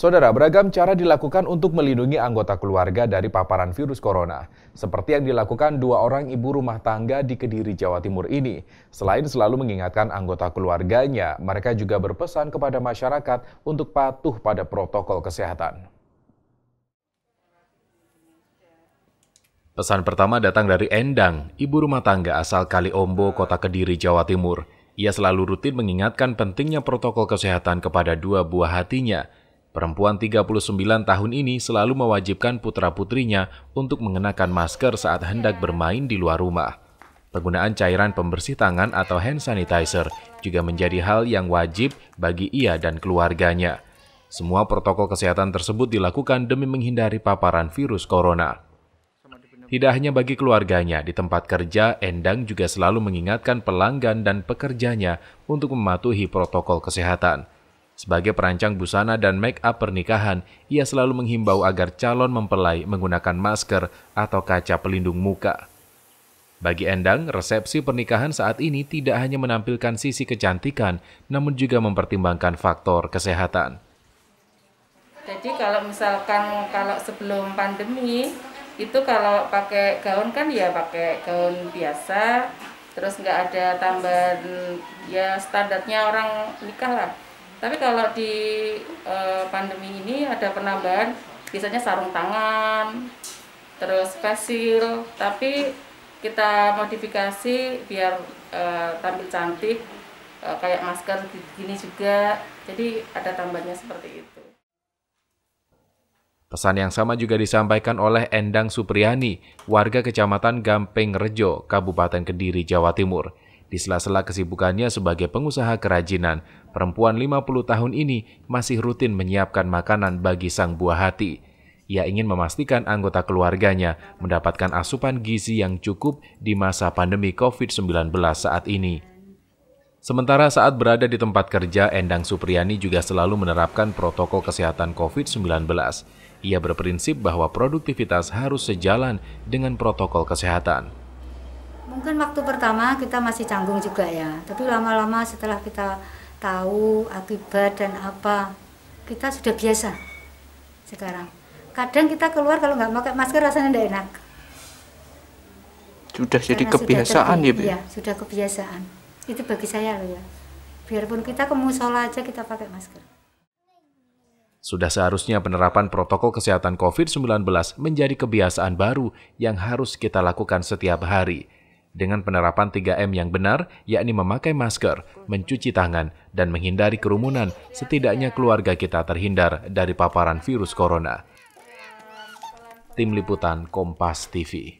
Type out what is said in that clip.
Saudara, beragam cara dilakukan untuk melindungi anggota keluarga dari paparan virus corona, seperti yang dilakukan dua orang ibu rumah tangga di Kediri, Jawa Timur ini. Selain selalu mengingatkan anggota keluarganya, mereka juga berpesan kepada masyarakat untuk patuh pada protokol kesehatan. Pesan pertama datang dari Endang, ibu rumah tangga asal Kaliombo, Kota Kediri, Jawa Timur. Ia selalu rutin mengingatkan pentingnya protokol kesehatan kepada dua buah hatinya – Perempuan 39 tahun ini selalu mewajibkan putra-putrinya untuk mengenakan masker saat hendak bermain di luar rumah. Penggunaan cairan pembersih tangan atau hand sanitizer juga menjadi hal yang wajib bagi ia dan keluarganya. Semua protokol kesehatan tersebut dilakukan demi menghindari paparan virus corona. Tidak hanya bagi keluarganya, di tempat kerja, Endang juga selalu mengingatkan pelanggan dan pekerjanya untuk mematuhi protokol kesehatan. Sebagai perancang busana dan make up pernikahan, ia selalu menghimbau agar calon mempelai menggunakan masker atau kaca pelindung muka. Bagi Endang, resepsi pernikahan saat ini tidak hanya menampilkan sisi kecantikan, namun juga mempertimbangkan faktor kesehatan. Jadi kalau misalkan kalau sebelum pandemi, itu kalau pakai gaun kan ya pakai gaun biasa, terus nggak ada tambahan ya standarnya orang nikah lah. Tapi kalau di e, pandemi ini ada penambahan, biasanya sarung tangan, terus facial, tapi kita modifikasi biar e, tampil cantik, e, kayak masker gini juga, jadi ada tambahnya seperti itu. Pesan yang sama juga disampaikan oleh Endang Supriyani, warga Kecamatan Gampeng Rejo, Kabupaten Kediri, Jawa Timur. Di sela-sela kesibukannya sebagai pengusaha kerajinan, perempuan 50 tahun ini masih rutin menyiapkan makanan bagi sang buah hati. Ia ingin memastikan anggota keluarganya mendapatkan asupan gizi yang cukup di masa pandemi COVID-19 saat ini. Sementara saat berada di tempat kerja, Endang Supriyani juga selalu menerapkan protokol kesehatan COVID-19. Ia berprinsip bahwa produktivitas harus sejalan dengan protokol kesehatan. Mungkin waktu pertama kita masih canggung juga ya, tapi lama-lama setelah kita tahu akibat dan apa, kita sudah biasa sekarang. Kadang kita keluar kalau nggak pakai masker rasanya tidak enak. Sudah jadi Karena kebiasaan sudah terbi- ya, Bu? Ya? Iya, sudah kebiasaan. Itu bagi saya loh ya. Biarpun kita ke musola aja kita pakai masker. Sudah seharusnya penerapan protokol kesehatan COVID-19 menjadi kebiasaan baru yang harus kita lakukan setiap hari, dengan penerapan 3M yang benar, yakni memakai masker, mencuci tangan, dan menghindari kerumunan, setidaknya keluarga kita terhindar dari paparan virus corona. Tim Liputan Kompas TV